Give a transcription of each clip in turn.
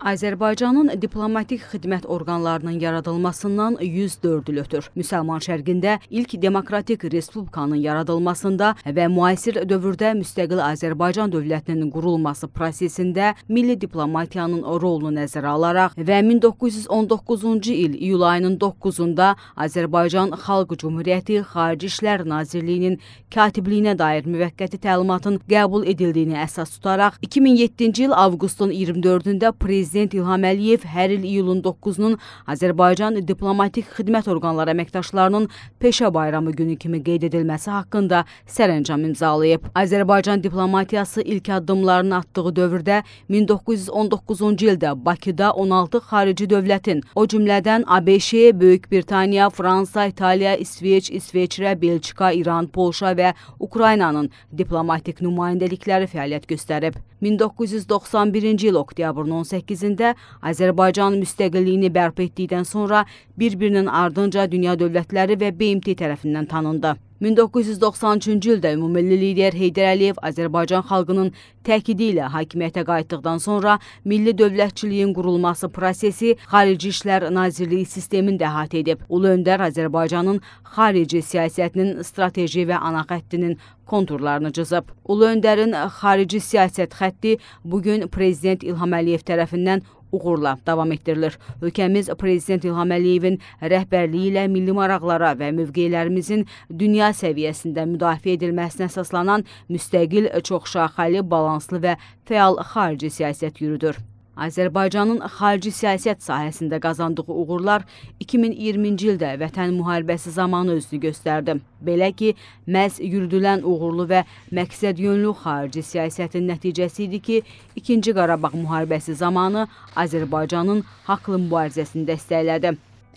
Azərbaycanın diplomatik xidmət orqanlarının yaradılmasından 104 il ötür. Müsəlman şərqində ilk demokratik respublikanın yaradılmasında və müasir dövrdə müstəqil Azərbaycan dövlətinin qurulması prosesində milli diplomatiyanın rolunu nəzərə alaraq və 1919-cu il iyul ayının 9-da Azərbaycan Xalq Cümhuriyyəti Xarici İşlər Nazirliyinin katibliyinə dair müvəqqəti təlimatın qəbul edildiyini əsas tutaraq 2007-ci il avqustun 24-də Prezident İlham Əliyev hər il iyulun 9-nun Azərbaycan diplomatik xidmət orqanları əməkdaşlarının peşə bayramı günü kimi qeyd edilməsi haqqında sərəncam imzalayıb. Azərbaycan diplomatiyası ilk addımlarını atdığı dövrdə 1919-cu ildə Bakıda 16 xarici dövlətin, o cümlədən ABŞ, Böyük Britaniya, Fransa, İtaliya, İsveç, İsveçrə, Belçika, İran, Polşa və Ukraynanın diplomatik nümayəndəlikləri fəaliyyət göstərib. 1991-ci il oktyabrın 18-də Azərbaycan müstəqilliyini bərpa etdikdən sonra bir-birinin ardınca dünya dövlətləri və BMT tərəfindən tanındı. 1993-cü ildə ümummilli lider Heydər Əliyev Azərbaycan xalqının təkidi ilə hakimiyyətə qayıtdıqdan sonra milli dövlətçiliyin qurulması prosesi Xarici İşlər Nazirliyi sistemini də əhatə edib. Ulu öndər Azərbaycanın xarici siyasətinin strateji və ana xəttinin konturlarını cızıb. Ulu öndərin xarici siyasət xətti bu gün prezident İlham Əliyev tərəfindən uğurla davam etdirilir. Ölkəmiz prezident İlham Əliyevin rəhbərliyi ilə milli maraqlara və mövqelərimizin dünya səviyyəsində müdafiə edilməsinə əsaslanan müstəqil, çoxşaxəli, balanslı və fəal xarici siyasət yürüdür. Azərbaycanın xarici siyasət sahəsində qazandığı uğurlar 2020-ci ildə Vətən müharibəsi zamanı özünü göstərdi. Belə ki, məhz yürüdülən uğurlu və məqsədyönlü xarici siyasətin nəticəsi idi ki, 2-ci Qarabağ müharibəsi zamanı Azərbaycanın haqlı mübarizəsini dəstəklədi.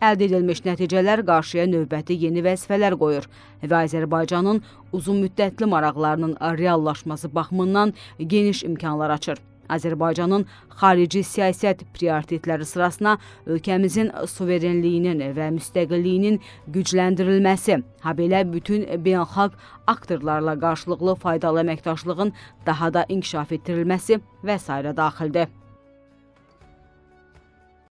Əldə edilmiş nəticələr qarşıya növbəti yeni vəzifələr qoyur və Azərbaycanın uzunmüddətli maraqlarının reallaşması baxımından geniş imkanlar açır. Azərbaycanın xarici siyasət prioritetləri sırasına ölkəmizin suverenliyinin və müstəqilliyinin gücləndirilməsi, habelə bütün beynəlxalq aktorlarla qarşılıqlı faydalı əməkdaşlığın daha da inkişaf etdirilməsi və sairə daxildir.